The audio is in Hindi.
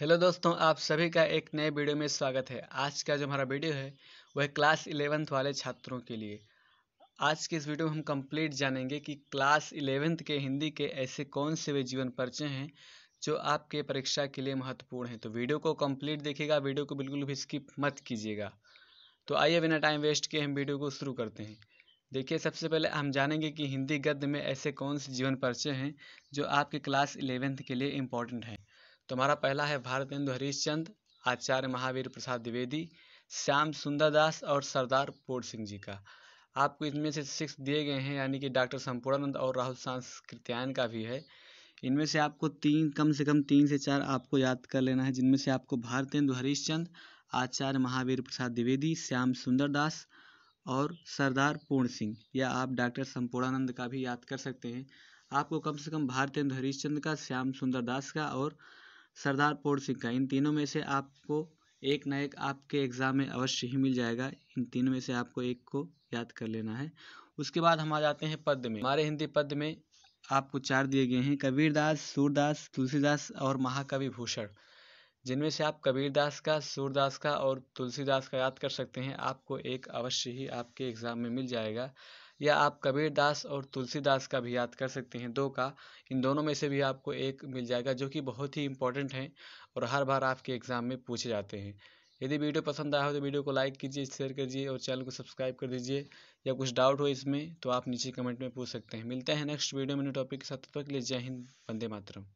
हेलो दोस्तों आप सभी का एक नए वीडियो में स्वागत है आज का जो हमारा वीडियो है वह क्लास इलेवेंथ वाले छात्रों के लिए आज के इस वीडियो में हम कंप्लीट जानेंगे कि क्लास इलेवेंथ के हिंदी के ऐसे कौन से वे जीवन परिचय हैं जो आपके परीक्षा के लिए महत्वपूर्ण हैं तो वीडियो को कंप्लीट देखिएगा वीडियो को बिल्कुल भी स्किप मत कीजिएगा तो आइए बिना टाइम वेस्ट किए हम वीडियो को शुरू करते हैं देखिए सबसे पहले हम जानेंगे कि हिंदी गद्य में ऐसे कौन से जीवन परिचय हैं जो आपके क्लास इलेवेंथ के लिए इम्पॉर्टेंट हैं तो हमारा पहला है भारतेंदु हरीशचंद आचार्य महावीर प्रसाद द्विवेदी श्याम सुंदर दास और सरदार पोर सिंह जी का आपको इनमें से सिक्स दिए गए हैं यानी कि डॉक्टर संपूर्णानंद और राहुल सांस्कृत्यायन का भी है इनमें से आपको तीन कम से कम तीन से चार आपको याद कर लेना है जिनमें से आपको भारतेंदु हरीशचंद आचार्य महावीर प्रसाद द्विवेदी श्याम सुंदर दास और सरदार पूर्ण सिंह या आप डॉक्टर संपूर्णानंद का भी याद कर सकते हैं आपको कम से कम भारतेंदु हरीशचंद का श्याम सुंदर दास का और सरदार पोड़ सिंह का इन तीनों में से आपको एक ना एक आपके एग्ज़ाम में अवश्य ही मिल जाएगा इन तीनों में से आपको एक को याद कर लेना है उसके बाद हम आ जाते हैं पद्य में हमारे हिंदी पद्य में आपको चार दिए गए हैं कबीरदास सूरदास तुलसीदास और महाकवि भूषण जिनमें से आप कबीरदास का सूरदास का और तुलसीदास का याद कर सकते हैं आपको एक अवश्य ही आपके एग्ज़ाम में मिल जाएगा या आप कबीरदास और तुलसीदास का भी याद कर सकते हैं दो का इन दोनों में से भी आपको एक मिल जाएगा जो कि बहुत ही इंपॉर्टेंट हैं और हर बार आपके एग्ज़ाम में पूछे जाते हैं यदि वीडियो पसंद आया हो तो वीडियो को लाइक कीजिए शेयर कीजिए और चैनल को सब्सक्राइब कर दीजिए या कुछ डाउट हो इसमें तो आप नीचे कमेंट में पूछ सकते हैं मिलते हैं नेक्स्ट वीडियो में टॉपिक के साथ तब तक के लिए जय हिंद वंदे मातरम